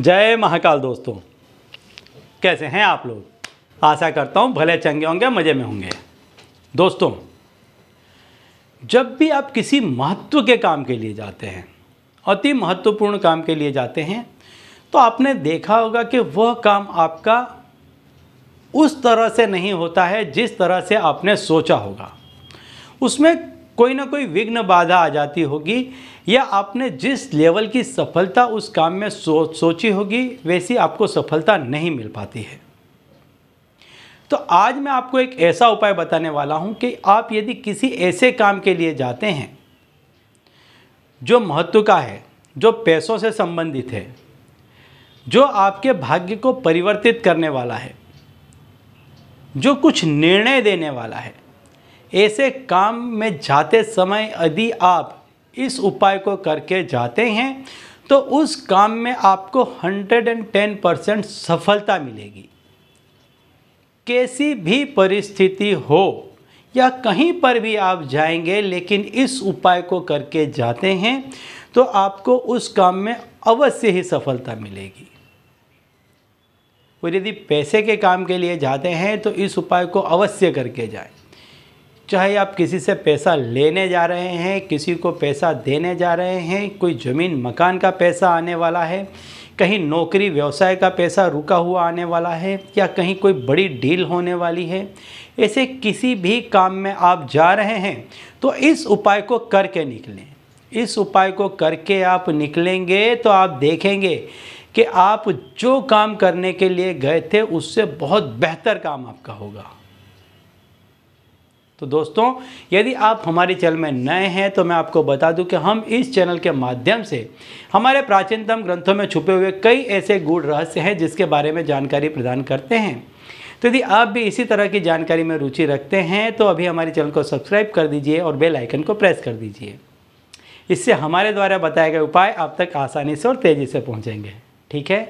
जय महाकाल दोस्तों कैसे हैं आप लोग आशा करता हूँ भले चंगे होंगे मज़े में होंगे दोस्तों जब भी आप किसी महत्व के काम के लिए जाते हैं अति महत्वपूर्ण काम के लिए जाते हैं तो आपने देखा होगा कि वह काम आपका उस तरह से नहीं होता है जिस तरह से आपने सोचा होगा उसमें कोई ना कोई विघ्न बाधा आ जाती होगी या आपने जिस लेवल की सफलता उस काम में सोच सोची होगी वैसी आपको सफलता नहीं मिल पाती है तो आज मैं आपको एक ऐसा उपाय बताने वाला हूं कि आप यदि किसी ऐसे काम के लिए जाते हैं जो महत्व का है जो पैसों से संबंधित है जो आपके भाग्य को परिवर्तित करने वाला है जो कुछ निर्णय देने वाला है ऐसे काम में जाते समय यदि आप इस उपाय को करके जाते हैं तो उस काम में आपको 110 परसेंट सफलता मिलेगी कैसी भी परिस्थिति हो या कहीं पर भी आप जाएंगे लेकिन इस उपाय को करके जाते हैं तो आपको उस काम में अवश्य ही सफलता मिलेगी और यदि पैसे के काम के लिए जाते हैं तो इस उपाय को अवश्य करके जाएं चाहे आप किसी से पैसा लेने जा रहे हैं किसी को पैसा देने जा रहे हैं कोई ज़मीन मकान का पैसा आने वाला है कहीं नौकरी व्यवसाय का पैसा रुका हुआ आने वाला है या कहीं कोई बड़ी डील होने वाली है ऐसे किसी भी काम में आप जा रहे हैं तो इस उपाय को करके निकलें इस उपाय को करके आप निकलेंगे तो आप देखेंगे कि आप जो काम करने के लिए गए थे उससे बहुत बेहतर काम आपका होगा तो दोस्तों यदि आप हमारे चैनल में नए हैं तो मैं आपको बता दूं कि हम इस चैनल के माध्यम से हमारे प्राचीनतम ग्रंथों में छुपे हुए कई ऐसे गूढ़ रहस्य हैं जिसके बारे में जानकारी प्रदान करते हैं तो यदि आप भी इसी तरह की जानकारी में रुचि रखते हैं तो अभी हमारे चैनल को सब्सक्राइब कर दीजिए और बेल आइकन को प्रेस कर दीजिए इससे हमारे द्वारा बताए गए उपाय आप तक आसानी से और तेज़ी से पहुँचेंगे ठीक है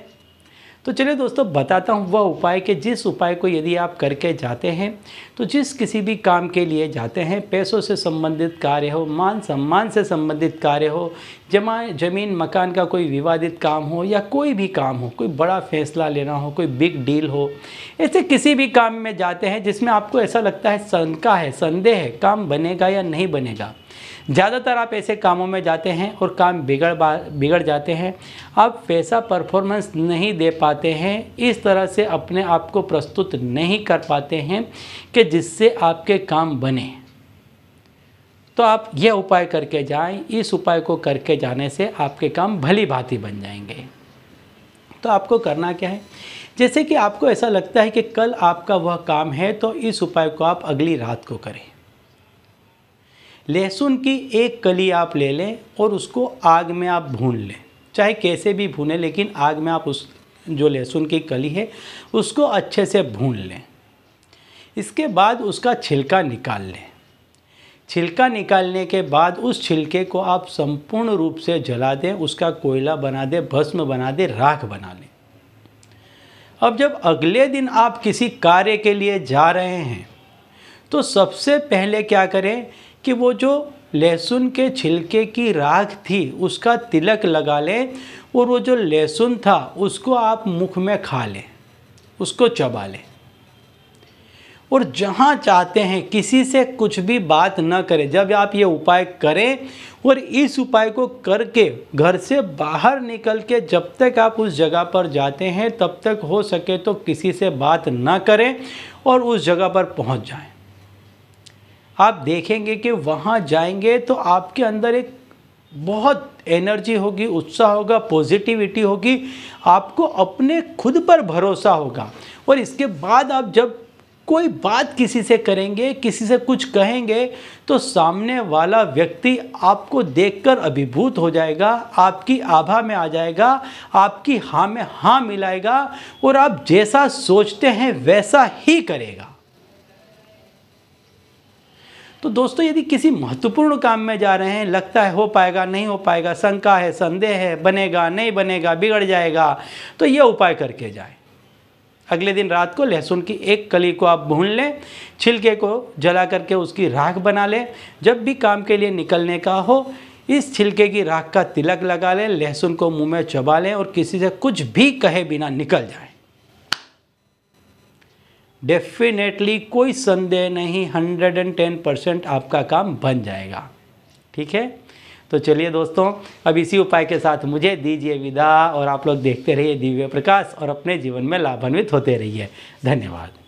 तो चलिए दोस्तों बताता हूँ वह उपाय कि जिस उपाय को यदि आप करके जाते हैं तो जिस किसी भी काम के लिए जाते हैं पैसों से संबंधित कार्य हो मान सम्मान से संबंधित कार्य हो जमा जमीन मकान का कोई विवादित काम हो या कोई भी काम हो कोई बड़ा फैसला लेना हो कोई बिग डील हो ऐसे किसी भी काम में जाते हैं जिसमें आपको ऐसा लगता है शंका है संदेह है काम बनेगा या नहीं बनेगा ज़्यादातर आप ऐसे कामों में जाते हैं और काम बिगड़ बिगड़ जाते हैं आप वैसा परफॉर्मेंस नहीं दे पाते हैं इस तरह से अपने आप को प्रस्तुत नहीं कर पाते हैं कि जिससे आपके काम बने तो आप यह उपाय करके जाएं इस उपाय को करके जाने से आपके काम भली भांति बन जाएंगे तो आपको करना क्या है जैसे कि आपको ऐसा लगता है कि कल आपका वह काम है तो इस उपाय को आप अगली रात को करें लहसुन की एक कली आप ले लें और उसको आग में आप भून लें चाहे कैसे भी भूने लेकिन आग में आप उस जो लहसुन की कली है उसको अच्छे से भून लें इसके बाद उसका छिलका निकाल लें छिलका निकालने के बाद उस छिलके को आप संपूर्ण रूप से जला दें उसका कोयला बना दें भस्म बना दें राख बना लें अब जब अगले दिन आप किसी कार्य के लिए जा रहे हैं तो सबसे पहले क्या करें कि वो जो लहसुन के छिलके की राख थी उसका तिलक लगा लें और वो जो लहसुन था उसको आप मुख में खा लें उसको चबा लें और जहाँ चाहते हैं किसी से कुछ भी बात न करें जब आप ये उपाय करें और इस उपाय को करके घर से बाहर निकल के जब तक आप उस जगह पर जाते हैं तब तक हो सके तो किसी से बात न करें और उस जगह पर पहुँच जाएं आप देखेंगे कि वहाँ जाएंगे तो आपके अंदर एक बहुत एनर्जी होगी उत्साह होगा पॉजिटिविटी होगी आपको अपने खुद पर भरोसा होगा और इसके बाद आप जब कोई बात किसी से करेंगे किसी से कुछ कहेंगे तो सामने वाला व्यक्ति आपको देखकर अभिभूत हो जाएगा आपकी आभा में आ जाएगा आपकी हाँ में हाँ मिलाएगा और आप जैसा सोचते हैं वैसा ही करेगा तो दोस्तों यदि किसी महत्वपूर्ण काम में जा रहे हैं लगता है हो पाएगा नहीं हो पाएगा शंका है संदेह है बनेगा नहीं बनेगा बिगड़ जाएगा तो ये उपाय करके जाए अगले दिन रात को लहसुन की एक कली को आप भून लें छिलके को जला करके उसकी राख बना लें जब भी काम के लिए निकलने का हो इस छिलके की राख का तिलक लगा लें लहसुन को मुंह में चबा लें और किसी से कुछ भी कहे बिना निकल जाए डेफिनेटली कोई संदेह नहीं हंड्रेड एंड टेन परसेंट आपका काम बन जाएगा ठीक है तो चलिए दोस्तों अब इसी उपाय के साथ मुझे दीजिए विदा और आप लोग देखते रहिए दिव्य प्रकाश और अपने जीवन में लाभान्वित होते रहिए धन्यवाद